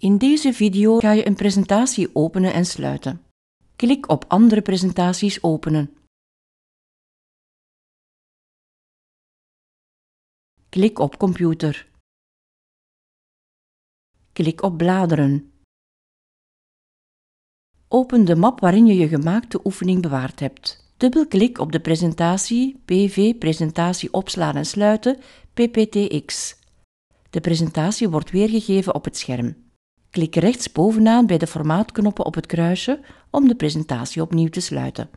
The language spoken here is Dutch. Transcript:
In deze video ga je een presentatie openen en sluiten. Klik op Andere presentaties openen. Klik op Computer. Klik op Bladeren. Open de map waarin je je gemaakte oefening bewaard hebt. Dubbelklik op de presentatie PV Presentatie opslaan en sluiten PPTX. De presentatie wordt weergegeven op het scherm. Klik rechts bovenaan bij de formaatknoppen op het kruisje om de presentatie opnieuw te sluiten.